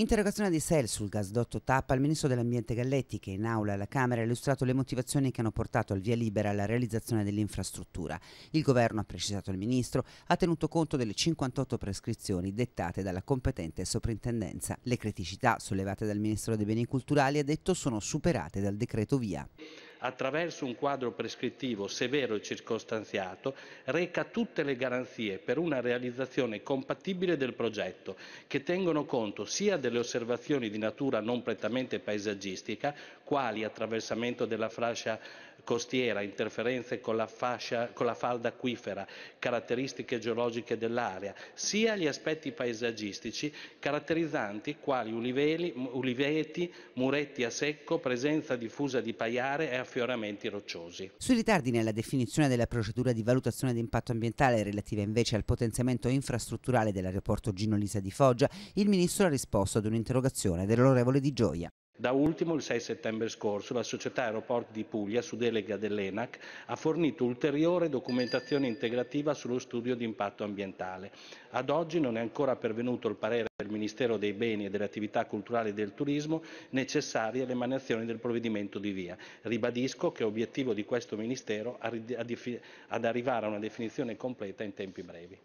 Interrogazione di Sel sul gasdotto TAP al ministro dell'Ambiente Galletti che in aula alla Camera ha illustrato le motivazioni che hanno portato al via libera alla realizzazione dell'infrastruttura. Il governo, ha precisato il ministro, ha tenuto conto delle 58 prescrizioni dettate dalla competente soprintendenza. Le criticità sollevate dal ministro dei Beni Culturali ha detto sono superate dal decreto via attraverso un quadro prescrittivo severo e circostanziato, reca tutte le garanzie per una realizzazione compatibile del progetto, che tengono conto sia delle osservazioni di natura non prettamente paesaggistica, quali attraversamento della fascia costiera, interferenze con la, fascia, con la, falda acquifera, caratteristiche geologiche dell'area, sia gli aspetti paesaggistici caratterizzanti quali uliveli, uliveti, muretti a secco, presenza diffusa di paiare e affluenti affioramenti rocciosi. Sui ritardi nella definizione della procedura di valutazione di impatto ambientale relativa invece al potenziamento infrastrutturale dell'aeroporto Gino Lisa di Foggia, il Ministro ha risposto ad un'interrogazione dell'onorevole Di Gioia. Da ultimo, il 6 settembre scorso, la società Aeroporti di Puglia, su delega dell'ENAC, ha fornito ulteriore documentazione integrativa sullo studio di impatto ambientale. Ad oggi non è ancora pervenuto il parere del Ministero dei Beni e delle Attività Culturali e del Turismo necessarie all'emanazione del provvedimento di via. Ribadisco che è obiettivo di questo Ministero ad arrivare a una definizione completa in tempi brevi.